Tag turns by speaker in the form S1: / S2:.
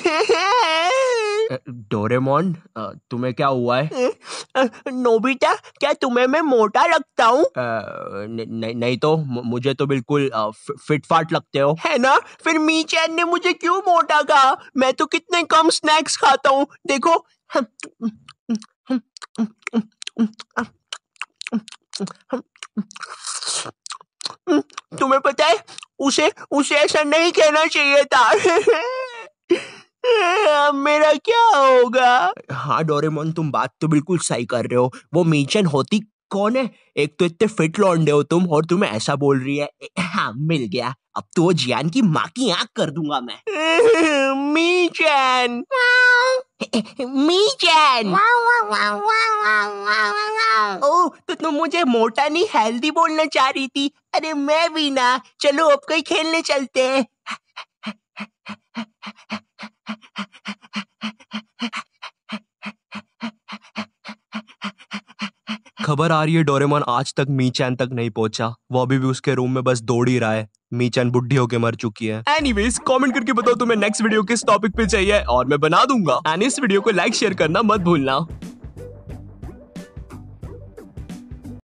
S1: Doraemon तुम्हें क्या हुआ है हम्म, नोबिता क्या तुम्हें मैं मोटा लगता हूँ नहीं तो मुझे तो बिल्कुल फिट फाट लगते हो है ना
S2: फिर मी चैन ने मुझे क्यों मोटा कहा मैं तो कितने कम स्नैक्स खाता हूँ देखो तुम्हें पता है उसे उसे ऐसा नहीं कहना चाहिए था मेरा क्या होगा
S1: हाँ डोरेमोन तुम बात तो बिल्कुल सही कर रहे हो वो मीचन होती कौन है एक तो इतने फिट लौंडे हो तुम और तुम्हें ऐसा बोल रही है हाँ मिल गया अब तो वो जियान की माँ की आंख कर दूंगा मैं
S3: मीचन मीचन ओ तो तुम मुझे मोटा
S4: नहीं हेल्दी बोलना चाह रही थी अरे मैं भी ना चलो अब कहीं खेलने चलते हैं
S5: खबर आ रही है डोरेमोन आज तक मीचैन तक नहीं पहुंचा वो अभी भी उसके रूम में बस दौड़ ही रहा है मीचैन बुढ़ी होके मर चुकी है
S6: एनीवेज कमेंट करके बताओ तुम्हें नेक्स्ट वीडियो किस टॉपिक पे चाहिए और मैं बना दूंगा एंड इस वीडियो को लाइक शेयर करना मत भूलना